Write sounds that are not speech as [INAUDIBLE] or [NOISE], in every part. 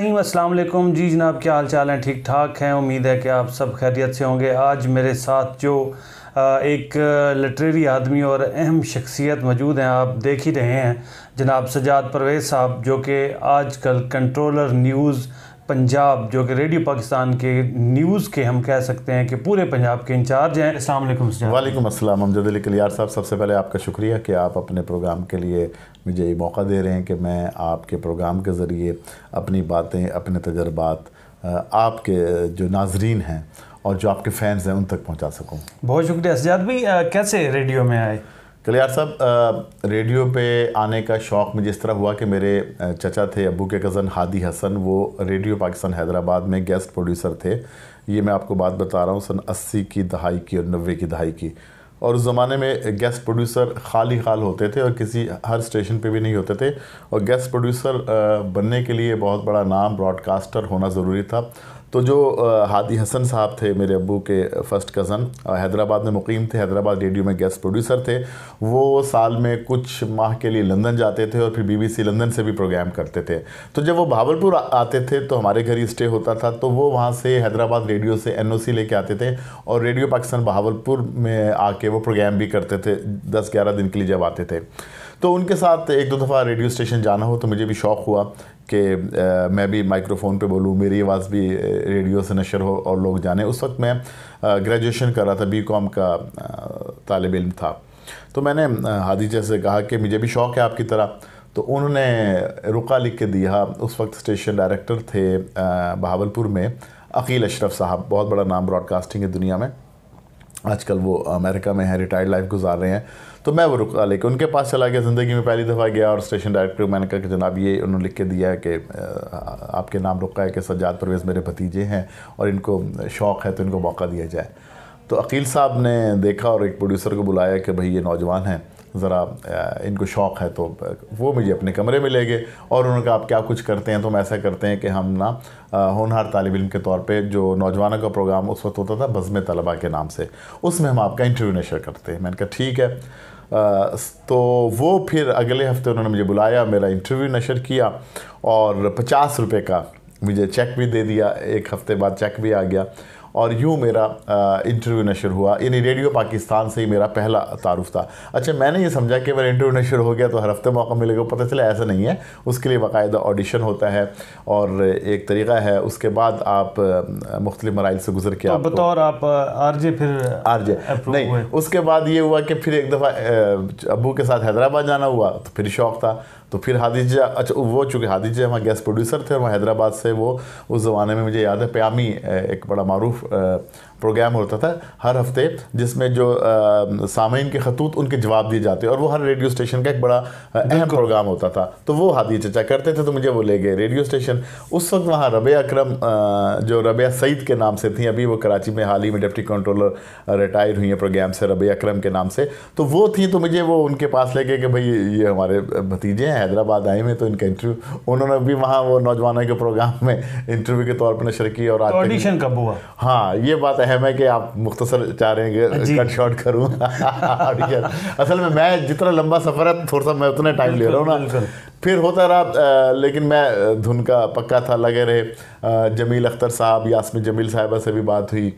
असलम जी जनाब क्या हाल चाल हैं ठीक ठाक हैं उम्मीद है कि आप सब खैरियत से होंगे आज मेरे साथ जो एक लिटरेरी आदमी और अहम शख्सियत मौजूद हैं आप देख ही रहे हैं जनाब सजाद परवेज़ साहब जो कि आजकल कंट्रोलर न्यूज़ पंजाब जो कि रेडियो पाकिस्तान के न्यूज़ के हम कह सकते हैं कि पूरे पंजाब के इंचार्ज हैं असल वालेकुम अस्सलाम अमजद अली कलियार साहब सबसे पहले आपका शुक्रिया कि आप अपने प्रोग्राम के लिए मुझे ये मौका दे रहे हैं कि मैं आपके प्रोग्राम के ज़रिए अपनी बातें अपने तजर्बात आपके जो नाजरीन हैं और जो आपके फ़ैन्स हैं उन तक पहुँचा सकूँ बहुत शुक्रिया सजाद भाई कैसे रेडियो में आए कलियार साहब रेडियो पे आने का शौक़ मुझे इस तरह हुआ कि मेरे चचा थे अबू के कज़न हादी हसन वो रेडियो पाकिस्तान हैदराबाद में गेस्ट प्रोड्यूसर थे ये मैं आपको बात बता रहा हूँ सन अस्सी की दहाई की और नबे की दहाई की और उस ज़माने में गेस्ट प्रोड्यूसर खाली खाल होते थे और किसी हर स्टेशन पे भी नहीं होते थे और गेस्ट प्रोड्यूसर बनने के लिए बहुत बड़ा नाम ब्रॉडकास्टर होना ज़रूरी था तो जो हादी हसन साहब थे मेरे अबू के फर्स्ट कज़न हैदराबाद में मुकीम थे हैदराबाद रेडियो में गेस्ट प्रोड्यूसर थे वो साल में कुछ माह के लिए लंदन जाते थे और फिर बीबीसी लंदन से भी प्रोग्राम करते थे तो जब वो भावलपुर आते थे तो हमारे घर ही स्टे होता था तो वो वहाँ से हैदराबाद रेडियो से एन लेके आते थे और रेडियो पाकिस्तान भावलपुर में आके वो प्रोग्राम भी करते थे दस ग्यारह दिन के लिए जब आते थे तो उनके साथ एक दो दफ़ा रेडियो स्टेशन जाना हो तो मुझे भी शौक़ हुआ कि मैं भी माइक्रोफोन पे बोलूँ मेरी आवाज़ भी रेडियो से नशर हो और लोग जाने उस वक्त मैं ग्रेजुएशन कर रहा था बी कॉम का तालब इम था तो मैंने हादीजा से कहा कि मुझे भी शौक़ है आपकी तरह तो उन्होंने रुका लिख के दिया उस वक्त स्टेशन डायरेक्टर थे बहावलपुर में अकील अशरफ साहब बहुत बड़ा नाम ब्रॉडकास्टिंग है दुनिया में आजकल वो अमेरिका में है रिटायर्ड लाइफ गुजार रहे हैं तो मैं वो रुका लेकिन उनके पास चला गया ज़िंदगी में पहली दफ़ा गया और स्टेशन डायरेक्टर मैंने कहा कि जनाब ये उन्होंने लिख के दिया है कि आपके नाम रुका है कि सज्जाद परवेज़ मेरे भतीजे हैं और इनको शौक़ है तो इनको मौका दिया जाए तो अकील साहब ने देखा और एक प्रोड्यूसर को बुलाया कि भाई ये नौजवान हैं ज़रा इनको शौक़ है तो वो मुझे अपने कमरे में ले गए और उन्होंने कहा आप क्या कुछ करते हैं तो हम ऐसा करते हैं कि हम ना होनहार तालब इम के तौर पर जो नौजवानों का प्रोग्राम उस वक्त होता था बज़म तलबा के नाम से उसमें हम आपका इंटरव्यू नशर करते हैं मैंने कहा ठीक है तो वो फिर अगले हफ्ते उन्होंने मुझे बुलाया मेरा इंटरव्यू नशर किया और पचास रुपये का मुझे चेक भी दे दिया एक हफ़्ते बाद चेक भी आ गया और यूँ मेरा इंटरव्यू नशर हुआ यानी रेडियो पाकिस्तान से ही मेरा पहला तारुफ था अच्छा मैंने ये समझा कि अगर इंटरव्यू नशर हो गया तो हर हफ्ते मौका मिलेगा पता चला ऐसा नहीं है उसके लिए बाकायदा ऑडिशन होता है और एक तरीका है उसके बाद आप मुख्तलि मराइल से गुजर के तो आप बतौर आप आर जे फिर आर जे नहीं उसके बाद ये हुआ कि फिर एक दफ़ा अबू के साथ हैदराबाद जाना हुआ तो फिर शौक था तो फिर हादिज अच्छा वो चूँकि हादिज हमारे गेस्ट प्रोड्यूसर थे और वहाँ हैदराबाद से वो उस ज़माने में मुझे याद है प्यामी एक बड़ा मरूफ प्रोग्राम होता था हर हफ्ते जिसमें जो सामीन के खतूत उनके जवाब दिए जाते और वो हर रेडियो स्टेशन का एक बड़ा अहम प्रोग्राम होता था तो वो हादी चचा करते थे तो मुझे वो ले गए रेडियो स्टेशन उस वक्त वहाँ रबे अक्रम जो रबिया सईद के नाम से थी अभी वो कराची में हाल ही में डिप्टी कंट्रोलर रिटायर हुई हैं प्रोग्राम से रबे अक्रम के नाम से तो वो थी तो मुझे वो उनके पास ले गए कि भाई ये हमारे भतीजे हैं हैदराबाद आए में तो इनका इंटरव्यू उन्होंने भी वहाँ वो नौजवानों के प्रोग्राम में इंटरव्यू के तौर पर नशर की और तो ऑडिशन कब हुआ हाँ ये बात अहम है कि आप मुख्तसर चाह रहे हैं कट शॉर्ट करूँ असल में मैं जितना लंबा सफ़र है थोड़ा सा मैं उतना टाइम ले रहा हूँ ना फिर होता रहा लेकिन मैं धुन का पक्का था लगे रहे जमील अख्तर साहब यासमिन जमील साहबा से भी बात हुई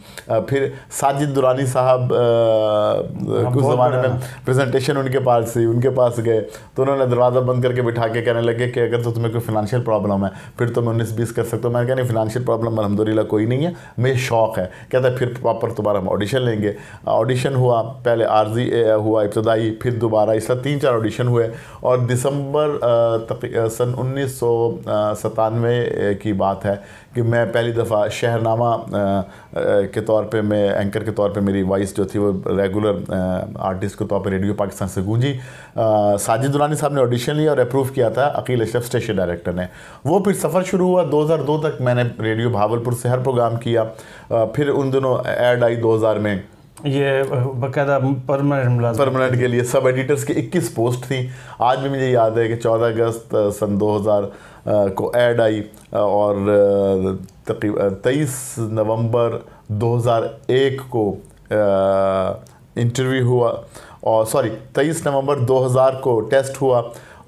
फिर साजिद दुरानी साहब हाँ, कुछ ज़माने में प्रेजेंटेशन उनके पास थी उनके पास गए तो उन्होंने दरवाज़ा बंद कर करके बिठा के कहने लगे कि अगर तो तुम्हें कोई फिनंशियल प्रॉब्लम है फिर तो मैं उन्नीस बीस कर सकता हूँ मैंने कहा नहीं फिनंशियल प्रॉब्लम अलहमदिल्ला कोई नहीं है मुझे शौक़ है कहता है फिर प्रॉपर तुम्हारा हम ऑडिशन लेंगे ऑडिशन हुआ पहले आरजी हुआ इब्तदाई फिर दोबारा इस तरह तीन चार ऑडिशन हुए और दिसंबर सन उन्नीस की बात है कि मैं पहली दफ़ा शहरनामा के तौर पे मैं एंकर के तौर पे मेरी वॉइस जो थी वो रेगुलर आर्टिस्ट के तौर पे रेडियो पाकिस्तान से गूंजी साजिद दुरानी साहब ने ऑडिशन लिया और अप्रूव किया था अकील अशरफ स्टेशन डायरेक्टर ने वो फिर सफ़र शुरू हुआ 2002 तक मैंने रेडियो भावलपुर से हर प्रोग्राम किया फिर उन दिनों एड आई 2000 में ये बकायदा परमानेंट परमानेंट के लिए सब एडिटर्स की 21 पोस्ट थी आज भी मुझे याद है कि 14 अगस्त सन 2000 को एड आई और तकरीब तेईस नवम्बर दो को इंटरव्यू हुआ और सॉरी 23 नवंबर 2000 को टेस्ट हुआ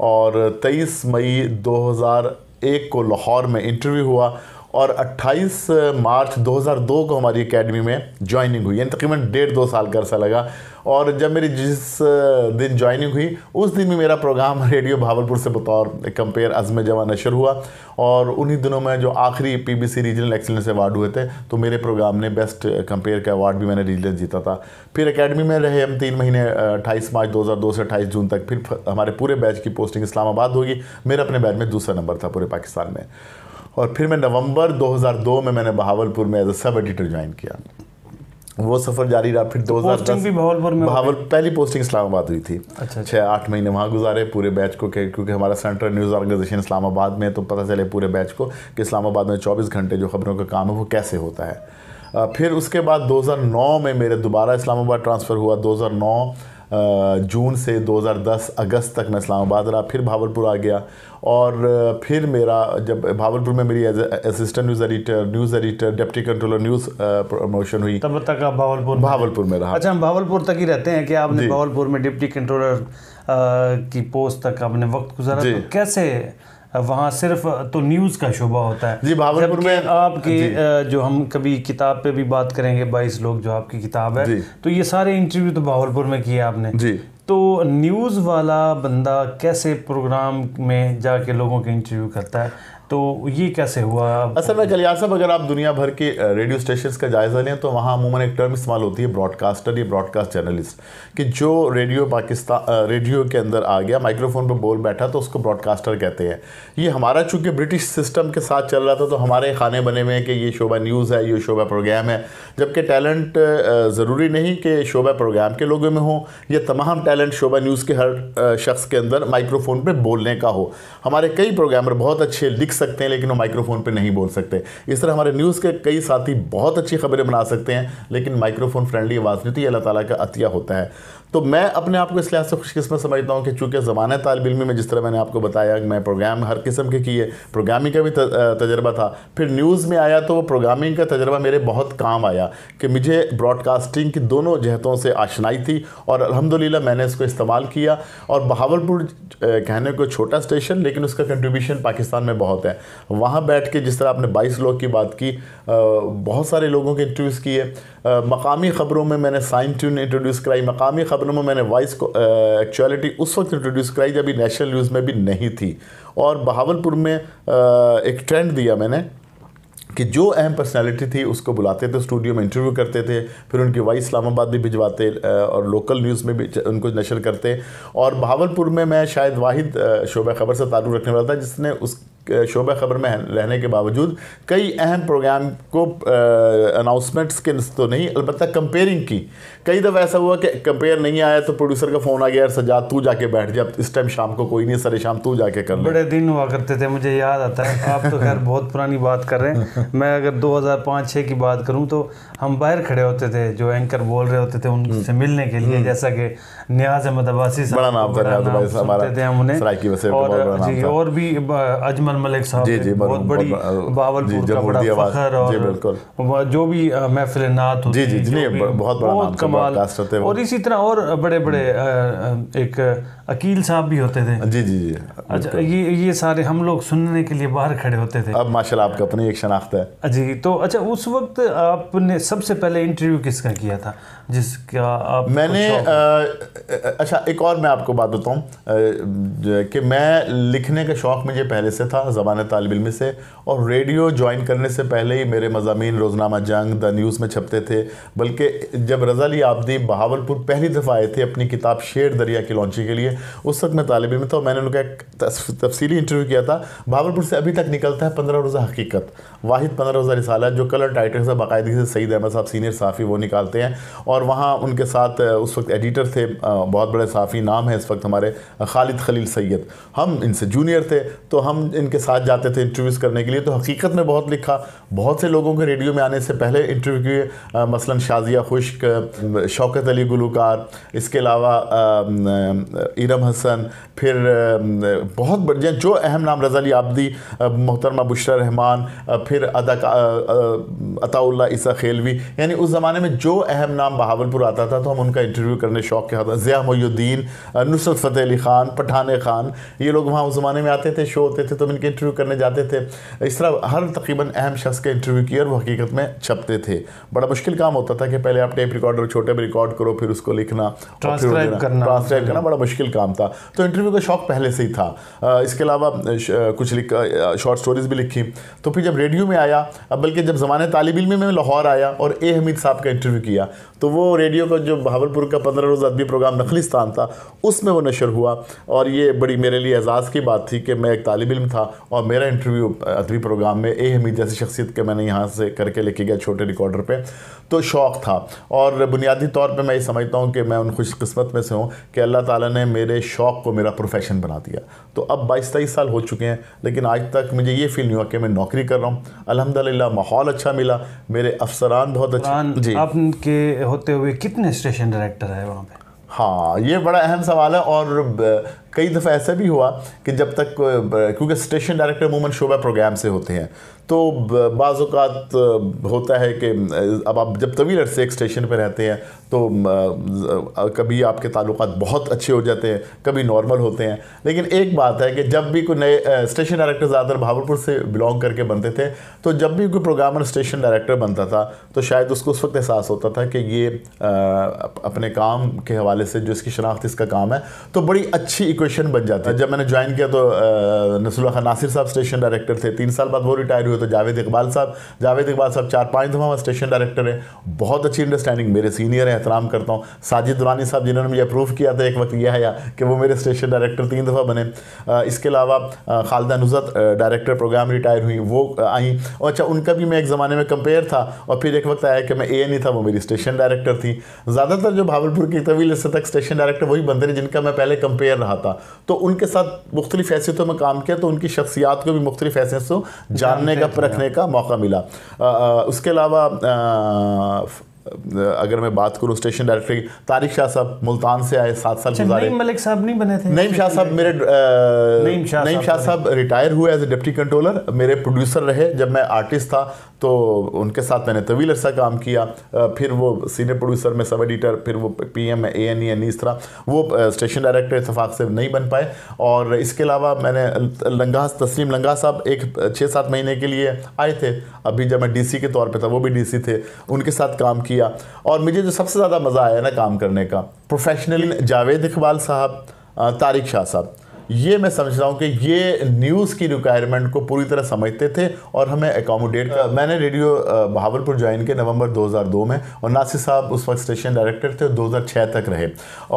और 23 मई 2001 को लाहौर में इंटरव्यू हुआ और 28 मार्च 2002 को हमारी एकेडमी में ज्वाइनिंग हुई यानी तकरीबन डेढ़ दो साल का अर्सा लगा और जब मेरी जिस दिन ज्वाइनिंग हुई उस दिन भी मेरा प्रोग्राम रेडियो भावलपुर से बतौर कंपेयर अज़म जवा नशर हुआ और उन्हीं दिनों में जो आखिरी P B C regional excellence award हुए थे तो मेरे प्रोग्राम ने बेस्ट कंपेयर का अवार्ड भी मैंने रीजनल जीता था फिर अकेडमी में रहे हम तीन महीने अट्ठाईस मार्च दो हज़ार दो से अट्ठाईस जून तक फिर हमारे पूरे बैच की पोस्टिंग इस्लामाबाद होगी मेरा अपने बैच में दूसरा नंबर था पूरे पाकिस्तान में और फिर मैं नवंबर 2002 में मैंने बहावलपुर में as a sub editor join किया वो सफर जारी रहा फिर तो दो हजार में बहावल पहली पोस्टिंग इस्लामाबाद हुई थी अच्छा छः अच्छा। आठ महीने वहाँ गुजारे पूरे बैच को क्योंकि हमारा सेंट्रल न्यूज़ ऑर्गेनाइजेशन इस्लामाबाद में तो पता चले पूरे बैच को कि इस्लामाबाद में चौबीस घंटे जो खबरों का काम है वो कैसे होता है फिर उसके बाद 2009 में मेरे दोबारा इस्लामाबाद ट्रांसफ़र हुआ 2009 जून से 2010 अगस्त तक मैं इस्लामाबाद रहा फिर भावलपुर आ गया और फिर मेरा जब भावलपुर में मेरी assistant news editor news editor deputy controller news promotion हुई तब तक आप भावलपुर भावलपुर में रहा अच्छा हम भावलपुर तक ही रहते हैं कि आपने भावलपुर में डिप्टी कंट्रोलर की पोस्ट तक आपने वक्त गुजारा तो कैसे वहाँ सिर्फ तो न्यूज़ का शोभा होता है जी भावलपुर में आपकी जो हम कभी किताब पे भी बात करेंगे बाईस लोग जो आपकी किताब है तो ये सारे इंटरव्यू तो भावलपुर में किए आपने जी तो न्यूज़ वाला बंदा कैसे प्रोग्राम में जाके लोगों के इंटरव्यू करता है तो ये कैसे हुआ असल में कलियासब अगर आप दुनिया भर के रेडियो स्टेशन का जायज़ा लें तो वहाँ अमूमन एक टर्म इस्तेमाल होती है ब्रॉडकास्टर या ब्रॉडकास्ट जर्नलिस्ट कि जो रेडियो पाकिस्तान रेडियो के अंदर आ गया माइक्रोफोन पर बोल बैठा तो उसको ब्रॉडकास्टर कहते हैं ये हमारा चूँकि ब्रिटिश सिस्टम के साथ चल रहा था तो हमारे खाने बने हुए हैं कि ये शोबा न्यूज़ है ये शोबा प्रोग्राम है जबकि टैलेंट ज़रूरी नहीं कि शोबा प्रोग्राम के लोगों में हो या तमाम टैलेंट शोबा न्यूज़ के हर शख्स के अंदर माइक्रोफोन पर बोलने का हो हमारे कई प्रोग्रामर बहुत अच्छे लिख सकते हैं लेकिन वो माइक्रोफोन पर नहीं बोल सकते इस तरह हमारे न्यूज़ के कई साथी बहुत अच्छी खबरें बना सकते हैं लेकिन माइक्रोफोन फ्रेंडली आवाज़ नहीं होती अल्लाह ताला का अतिया होता है तो मैं अपने आप को इस लिहाज से खुशकिस्मत समझता हूँ कि चूँकि ज़बान तालब इलमी में जिस तरह मैंने आपको बताया मैं प्रोग्राम हर किस्म के किए प्रोग्रामिंग का भी तजर्बा था फिर न्यूज़ में आया तो वो प्रोग्रामिंग का तजर्बा मेरे बहुत काम आया कि मुझे ब्रॉडकास्टिंग की दोनों जहतों से आशनाई थी और अलहमदिल्ला मैंने इसको इस्तेमाल किया और बहावलपुर कहने को छोटा स्टेशन लेकिन उसका कंट्रीब्यूशन पाकिस्तान में बहुत जाते हैं वहाँ बैठ के जिस तरह आपने बाईस लोग की बात की बहुत सारे लोगों के इंटरव्यूज़ किए मकामी ख़बरों में मैंने साइन ट्यून इंट्रोड्यूस कराई मकामी ख़बरों में मैंने वॉइस को एक्चुअलिटी उस वक्त इंट्रोड्यूस कराई जब नेशनल न्यूज़ में भी नहीं थी और बहावलपुर में एक ट्रेंड दिया मैंने कि जो अहम पर्सनालिटी थी उसको बुलाते थे स्टूडियो में इंटरव्यू करते थे फिर उनकी वॉइस इस्लामाबाद भी भिजवाते और लोकल न्यूज़ में भी उनको नशर करते और बहावलपुर में मैं शायद वाहिद शोबा ख़बर से ताल्लुक़ रखने वाला था जिसने उस शोबा ख़बर में रहने के बावजूद कई अहम प्रोग्राम को अनाउंसमेंट्स के तो नहीं अलबत् कंपेयरिंग की कई दफ़ा ऐसा हुआ कि कंपेयर नहीं आया तो प्रोड्यूसर का फ़ोन आ गया सजा तू जाके बैठ जा इस टाइम शाम को कोई नहीं सरे शाम तू जाके कर बड़े दिन हुआ करते थे मुझे याद आता है आप तो खैर बहुत पुरानी बात कर रहे हैं [LAUGHS] मैं अगर दो हज़ार की बात करूँ तो हम बाहर खड़े होते थे जो एंकर बोल रहे होते थे उनसे हम्म। मिलने के लिए हम्म। जैसा कि न्याज अहमद बड़ा नाम थे हम उन्हें और भी अजमल अनवर मलिक साहब जी, जी, बहुत बड़ी बावलपुर का बड़ा फखर और जो भी महफिल नात होती जी, जी, जी, जी, बहुत बहुत कमाल और इसी तरह और बड़े बड़े हम्म। एक अकील साहब भी होते थे जी जी जी अच्छा ये ये सारे हम लोग सुनने के लिए बाहर खड़े होते थे अब माशाल्लाह आपका अपनी एक शनाख्त है जी तो अच्छा उस वक्त आपने सबसे पहले इंटरव्यू किसका किया था जिसका आप मैंने अच्छा एक और मैं आपको बात बताऊँ कि मैं लिखने का शौक़ मुझे पहले से था ज़बान तालब से और रेडियो ज्वाइन करने से पहले ही मेरे मजामी रोज़नामा जंग द न्यूज़ में छपते थे बल्कि जब रजाली आबदी बहावलपुर पहली दफ़ा आए थे अपनी किताब शेर दरिया की लॉन्चिंग के लिए उस वक्त मैं तालब इमें था मैंने उनका एक तफसली इंटरव्यू किया था बहावलपुर से अभी तक निकलता है पंद्रह रोज़ा हकीकत वाहिद पंद्रह रोज़ा रिसाल जो कलर टाइटर से बाकायदगी से सईद अहमद साहब सीनियर साफ़ी वो निकालते हैं और वहाँ उनके साथ उस वक्त एडिटर थे बहुत बड़े साफ़ी नाम है इस वक्त हमारे खालिद खलील सैद हम इनसे जूनियर थे तो हम इनके के साथ जाते थे इंटरव्यूज़ करने के लिए तो हकीकत में बहुत लिखा बहुत से लोगों के रेडियो में आने से पहले इंटरव्यू किए मसलन शाजिया खुश्क शौकत अली गुलकार इसके अलावा इरम हसन फिर बहुत बढ़िया जो अहम नाम रजा अली आबदी मोहतरमा बुशरा रहमान फिर अदाका ईसा खेलवी यानी उस ज़माने में जो अहम नाम बहावलपुर आता था तो हम उनका इंटरव्यू करने शौक के हाथ ज़िया मोहुद्दीन नुसरत फ़तेह अली ख़ान पठान ख़ान ये लोग वहाँ उस ज़माने में आते थे शो होते थे तो उनके इंटरव्यू करने जाते थे इस तरह हर तकरीबन अहम शख्स के इंटरव्यू किए और वो हकीकत में छपते थे बड़ा मुश्किल काम होता था कि पहले आप टेप रिकॉर्ड और छोटे में रिकॉर्ड करो फिर उसको लिखना ट्रांसक्राइब करना बड़ा मुश्किल काम था तो इंटरव्यू का शौक पहले से ही था इसके अलावा कुछ शॉर्ट स्टोरीज भी लिखी तो फिर जब रेडियो में आया बल्कि जब ज़माने तालब इलमी में लाहौर आया और ए हमीद साहब का इंटरव्यू किया तो वो रेडियो का जो भावलपुर का पंद्रह रोज़ अदबी प्रोग्राम नखलिस्तान था उसमें वो नशर हुआ और ये बड़ी मेरे लिए एजाज़ की बात थी कि मैं एक तालब इम था और मेरा इंटरव्यू अदबी प्रोग्राम में ए हमीद जैसी शख्सियत के मैंने यहाँ से करके लेके गया छोटे रिकॉर्डर पर तो शौक़ था और बुनियादी तौर पर मैं ये समझता हूँ कि मैं उन खुशकस्मत में से हूँ कि अल्लाह ताली ने मेरे शौक़ को मेरा प्रोफेशन बना दिया तो अब बाईस तेईस साल हो चुके हैं लेकिन आज तक मुझे ये फील नहीं हुआ कि मैं नौकरी कर रहा हूँ अलहमदिल्ला माहौल अच्छा मिला मेरे अफसरान बहुत अच्छा जी आपके होते हुए कितने स्टेशन डायरेक्टर है वहाँ पे हाँ ये बड़ा अहम सवाल है और कई दफ़ा ऐसा भी हुआ कि जब तक क्योंकि स्टेशन डायरेक्टर मूमन शोबा प्रोग्राम से होते हैं तो बाज़ात होता है कि अब आप जब तवील अरसे एक स्टेशन पर रहते हैं तो कभी आपके ताल्लुक बहुत अच्छे हो जाते हैं कभी नॉर्मल होते हैं लेकिन एक बात है कि जब भी कोई नए स्टेशन डायरेक्टर ज़्यादातर भावलपुर से बिलोंग करके बनते थे तो जब भी कोई प्रोग्रामर स्टेशन डायरेक्टर बनता था तो शायद उसको उस वक्त एहसास होता था कि ये अपने काम के हवाले से जो इसकी शनाख्त इसका काम है तो बड़ी अच्छी इक्वेशन बन जाता है जब मैंने ज्वाइन किया तो नसरुल्ला खान नासिर साहब स्टेशन डायरेक्टर थे तीन साल बाद वो रिटायर हुए तो जावेद इकबाल साहब जावेद इकबाल साहब चार पाँच दफ़ा वहाँ स्टेशन डायरेक्टर हैं बहुत अच्छी अंडरस्टैंडिंग मेरे सीनियर हैं एहतराम करता हूँ साजिद दुरानी साहब जिन्होंने मुझे अप्रूव किया था एक वक्त यह है कि वो मेरे स्टेशन डायरेक्टर तीन दफ़ा बने इसके अलावा Khalida Nuzhat director programme retire हुई वो आई और अच्छा उनका भी मैं एक ज़माने में कंपेयर था और फिर एक वक्त आया कि मैं ए एन था वो मेरी स्टेशन डायरेक्टर थी ज़्यादातर जो भावलपुर की तवील हिस्से तक स्टेशन डायरेक्टर वही बनते थे जिनका मैं पहले कंपेयर रहा था था तो उनके साथ मुख्तलिफ हैसियतों में काम किया तो उनकी शख्सियात को भी मुख्तलिफ हैसियतों जानने का परखने का मौका मिला उसके अलावा अगर मैं बात करूं स्टेशन डायरेक्टर की तारिक शाह साहब मुल्तान से आए सात साल अच्छा, गुजारे मलिक साहब नहीं बने थे नईम शाह साहब मेरे नईम शाह नईम शाह साहब रिटायर हुए एज ए डिप्टी कंट्रोलर मेरे प्रोड्यूसर रहे जब मैं आर्टिस्ट था तो उनके साथ मैंने तवील अरसा काम किया फिर वो सीनियर प्रोड्यूसर में सब एडिटर फिर वो P M A N E N इस तरह वो स्टेशन डायरेक्टर इतफाक़ से नहीं बन पाए और इसके अलावा मैंने लंगा तस्लीम लंगा साहब एक छः सात महीने के लिए आए थे अभी जब मैं डी सी के तौर पर था वो भी डी सी थे उनके साथ काम किया और मुझे जो सबसे ज़्यादा मज़ा आया ना काम करने का प्रोफेशनली जावेद इकबाल साहब तारिक शाह साहब ये मैं समझ रहा हूँ कि ये न्यूज़ की रिक्वायरमेंट को पूरी तरह समझते थे और हमें एकोमोडेट कर हाँ। मैंने रेडियो बहावलपुर ज्वाइन किया नवंबर 2002 में और नासिर साहब उस वक्त स्टेशन डायरेक्टर थे और 2006 तक रहे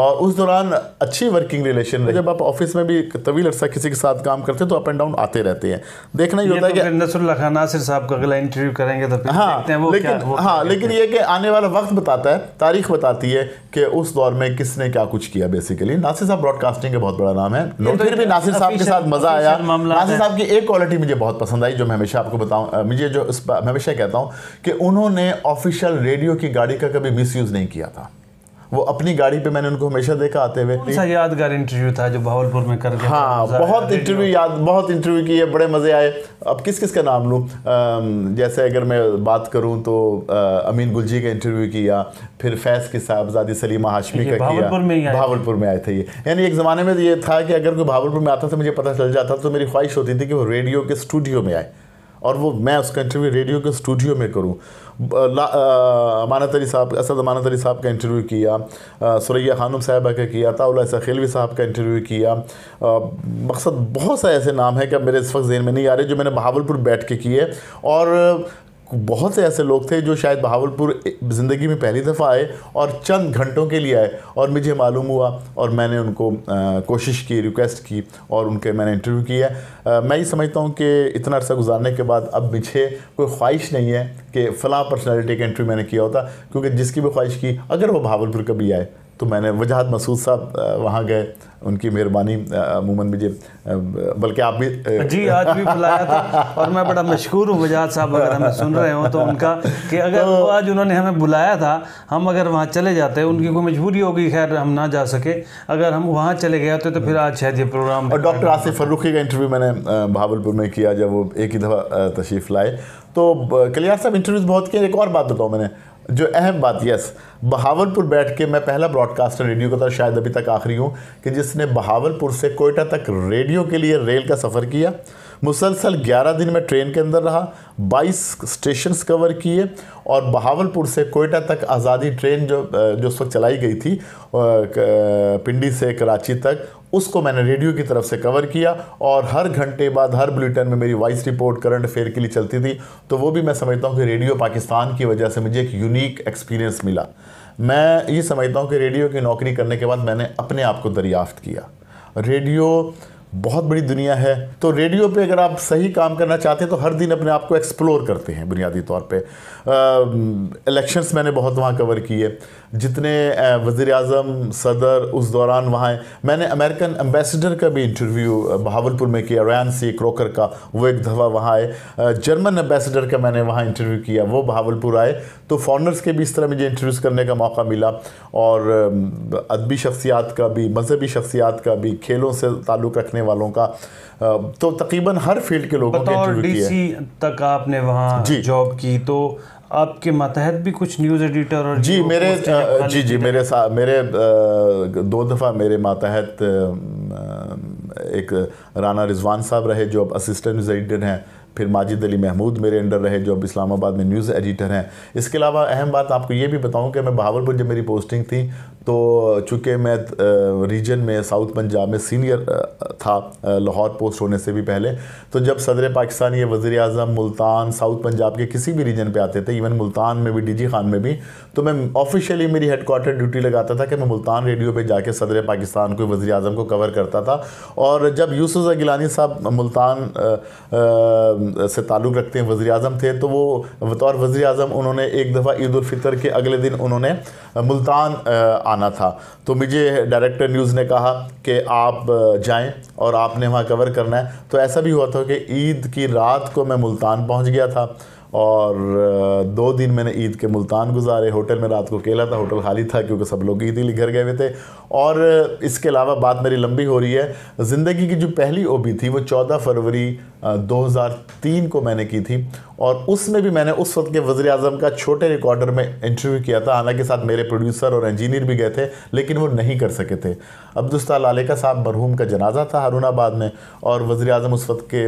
और उस दौरान अच्छी वर्किंग रिलेशन रही जब आप ऑफिस में भी तवील अरसा किसी के साथ काम करते तो अप एंड डाउन आते रहते हैं देखना ही होता है तो कि नसरुल्ला खान नासिर साहब का अगला इंटरव्यू करेंगे तो हाँ लेकिन हाँ लेकिन ये कि आने वाला वक्त बताता है तारीख बताती है कि उस दौर में किसने क्या कुछ किया बेसिकली नासिर साहब ब्रॉडकास्टिंग का बहुत बड़ा नाम है तो फिर भी नासिर साहब के साथ मजा आया नासिर साहब की एक क्वालिटी मुझे बहुत पसंद आई जो मैं हमेशा आपको बताऊं मुझे जो मैं हमेशा कहता हूं कि उन्होंने ऑफिशियल रेडियो की गाड़ी का कभी मिस नहीं किया था वो अपनी गाड़ी पे मैंने उनको हमेशा देखा आते हुए यादगार इंटरव्यू था जो भावलपुर में कर हाँ बहुत इंटरव्यू याद बहुत इंटरव्यू किए बड़े मज़े आए अब किस किस का नाम लूँ जैसे अगर मैं बात करूँ तो आ, अमीन गुलजी का इंटरव्यू किया फिर फैस की साहबजादी सलीमा हाशमी का किया भावलपुर में आए थे ये यानी एक ज़माने में ये था कि अगर कोई भावलपुर में आता था तो मुझे पता चल जाता तो मेरी ख्वाहिश होती थी कि वो रेडियो के स्टूडियो में आए और वो मैं उसका इंटरव्यू रेडियो के स्टूडियो में करूँ अमानत अली साहब असद अमानत अली साहब का इंटरव्यू किया सुरैया खानम साहबा का किया ताउल सखेलवी साहब का इंटरव्यू किया मकसद बहुत सारे ऐसे नाम हैं कि मेरे इस वक्त जेन में नहीं आ रहे जो मैंने बहावलपुर बैठ के किए और बहुत से ऐसे लोग थे जो शायद बहावलपुर ज़िंदगी में पहली दफ़ा आए और चंद घंटों के लिए आए और मुझे मालूम हुआ और मैंने उनको आ, कोशिश की रिक्वेस्ट की और उनके मैंने इंटरव्यू किया आ, मैं ये समझता हूँ कि इतना अर्सा गुजारने के बाद अब मुझे कोई ख्वाहिश नहीं है कि फ़लाँ पर्सनैलिटी का इंटरव्यू मैंने किया होता क्योंकि जिसकी भी ख्वाहिश की अगर वो बहावलपुर कभी आए तो मैंने वजाहत मसूद साहब वहाँ गए उनकी मेहरबानी अमूमन मुझे बल्कि आप भी जी आज भी बुलाया था और मैं बड़ा मशहूर हूँ वजाहत साहब अगर हमें सुन रहे हो तो उनका कि अगर तो, आज उन्होंने हमें बुलाया था हम अगर वहाँ चले जाते उनकी कोई मजबूरी होगी खैर हम ना जा सके अगर हम वहाँ चले गए होते तो फिर आज शायद ये प्रोग्राम और डॉक्टर आसिफ फरूखी का इंटरव्यू मैंने भावलपुर में किया जब वो एक ही दफ़ा तशरीफ़ लाए तो कलिया साहब इंटरव्यूज़ बहुत किए एक और बात बताओ मैंने जो अहम बात यस बहावलपुर बैठ के मैं पहला ब्रॉडकास्टर रेडियो का था शायद अभी तक आखिरी हूँ कि जिसने बहावलपुर से कोयटा तक रेडियो के लिए रेल का सफ़र किया मुसलसल 11 दिन में ट्रेन के अंदर रहा 22 स्टेशन कवर किए और बहावलपुर से कोयटा तक आज़ादी ट्रेन जो जो उस वक्त चलाई गई थी पिंडी से कराची तक उसको मैंने रेडियो की तरफ से कवर किया और हर घंटे बाद हर बुलेटिन में मेरी वॉइस रिपोर्ट करंट अफेयर के लिए चलती थी तो वो भी मैं समझता हूँ कि रेडियो पाकिस्तान की वजह से मुझे एक यूनिक एक्सपीरियंस मिला मैं ये समझता हूँ कि रेडियो की नौकरी करने के बाद मैंने अपने आप को दरियाफ्त किया रेडियो बहुत बड़ी दुनिया है तो रेडियो पे अगर आप सही काम करना चाहते हैं तो हर दिन अपने आप को एक्सप्लोर करते हैं बुनियादी तौर पे इलेक्शंस मैंने बहुत वहाँ कवर किए जितने वज़ी अजम सदर उस दौरान वहाँ मैंने अमेरिकन एम्बेसडर का भी इंटरव्यू बहावलपुर में किया रैन सी क्रोकर का वो एक दफ़ा वहाँ आए जर्मन एम्बेसडर का मैंने वहाँ इंटरव्यू किया वो बहावलपुर आए तो फॉरनर्स के भी इस तरह मुझे इंटरव्यूज़ करने का मौका मिला और अदबी शख्सियात का भी मजहबी शख्सियात का भी खेलों से ताल्लुक़ रखने रखने वालों का तो तकरीबन हर फील्ड के लोगों ने डीसी तक आपने वहाँ जॉब की तो आपके मतहत भी कुछ न्यूज़ एडिटर और जी मेरे जी जी मेरे साथ मेरे दो दफ़ा मेरे मातहत एक राना रिजवान साहब रहे जो अब असिस्टेंट न्यूज़ एडिटर हैं फिर माजिद अली महमूद मेरे अंडर रहे जो अब इस्लामाबाद में न्यूज़ एडिटर हैं इसके अलावा अहम बात आपको ये भी बताऊं कि मैं बहावलपुर जब मेरी पोस्टिंग थी तो चूँकि मैं रीजन में साउथ पंजाब में सीनियर था लाहौर पोस्ट होने से भी पहले तो जब सदर पाकिस्तान या वज़ी अजम मुल्तान साउथ पंजाब के किसी भी रीजन पर आते थे इवन मुल्तान में भी जी खान में भी तो मैं ऑफिशियली मेरी हेड ड्यूटी लगाता था कि मैं मुल्तान रेडियो पर जाके सदर पाकिस्तान को वज़ी अजम को कवर करता था और जब यूसुफ गिलानी साहब मुल्तान से ताल्लुक़ रखते हैं वज़ी अजम थे तो वो बतौर वज़ी अजम उन्होंने एक दफ़ा ईदालफ़ितर के अगले दिन उन्होंने मुल्तान आना था तो मुझे डायरेक्टर न्यूज़ ने कहा कि आप जाएं और आपने वहाँ कवर करना है तो ऐसा भी हुआ था कि ईद की रात को मैं मुल्तान पहुँच गया था और दो दिन मैंने ईद के मुल्तान गुजारे होटल में रात को अकेला था होटल खाली था क्योंकि सब लोग ईद ही घर गए हुए थे और इसके अलावा बात मेरी लंबी हो रही है ज़िंदगी की जो पहली ओबी थी वो 14 फरवरी 2003 को मैंने की थी और उसमें भी मैंने उस वक्त के वज़र अजम का छोटे रिकॉर्डर में इंटरव्यू किया था हालांकि साथ मेरे प्रोड्यूसर और इंजीनियर भी गए थे लेकिन वो नहीं कर सके थे अब्दुस्ता लालेका साहब मरहूम का जनाजा था हारूनाबाद में और वज़ी अजम उस वक्त के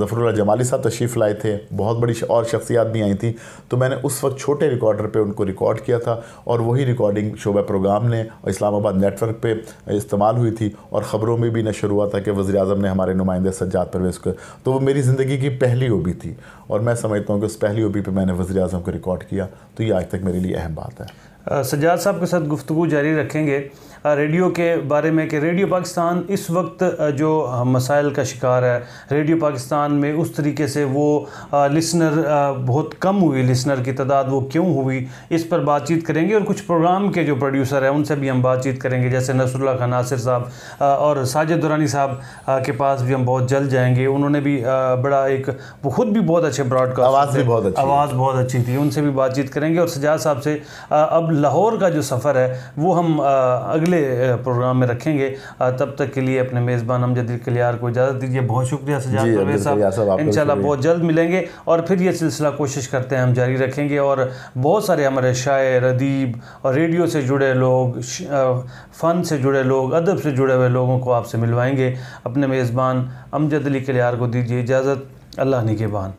जफरुल्ला जमाली साहब तशरीफ़ लाए थे बहुत बड़ी और शख्सियात भी आई थी तो मैंने उस वक्त छोटे रिकॉर्डर पर उनको रिकॉर्ड किया था और वही रिकॉर्डिंग शोबा प्रोग्राम ने और इस्लामाबाद नेटवर्क पर इस्तेमाल हुई थी और ख़बरों में भी नशर हुआ था कि वज़ी अजम ने हमारे नुमाइंदे सज्जात परवेज़ को तो वो मेरी ज़िंदगी की पहली ओबी थी और मैं समझता हूँ कि उस पहली ओबी पर मैंने वज़ी अजम को रिकॉर्ड किया तो ये आज तक मेरे लिए अहम बात है सज्जाद साहब के साथ गुफ्तु जारी रखेंगे रेडियो के बारे में कि रेडियो पाकिस्तान इस वक्त जो मसाइल का शिकार है रेडियो पाकिस्तान में उस तरीके से वो लिसनर बहुत कम हुई लिसनर की तादाद वो क्यों हुई इस पर बातचीत करेंगे और कुछ प्रोग्राम के जो प्रोड्यूसर हैं उनसे भी हम बातचीत करेंगे जैसे नसरुल्ला खान नासिर साहब और साजिद दुरानी साहब के पास भी हम बहुत जल्द जाएंगे उन्होंने भी बड़ा एक खुद भी बहुत अच्छे ब्रॉडकास्ट आवाज़ भी बहुत अच्छी आवाज़ बहुत अच्छी थी उनसे भी बातचीत करेंगे और सजाद साहब से अब लाहौर का जो सफ़र है वो हम अगले अगले प्रोग्राम में रखेंगे तब तक के लिए अपने मेज़बान हम जदीर कलियार को इजाज़त दीजिए बहुत शुक्रिया सजाद साहब इन बहुत जल्द मिलेंगे और फिर ये सिलसिला कोशिश करते हैं हम जारी रखेंगे और बहुत सारे हमारे शायर अदीब और रेडियो से जुड़े लोग फ़न से जुड़े लोग अदब से जुड़े हुए लोगों को आपसे मिलवाएंगे अपने मेज़बान अमजद अली कलियार को दीजिए इजाज़त अल्लाह निगेबान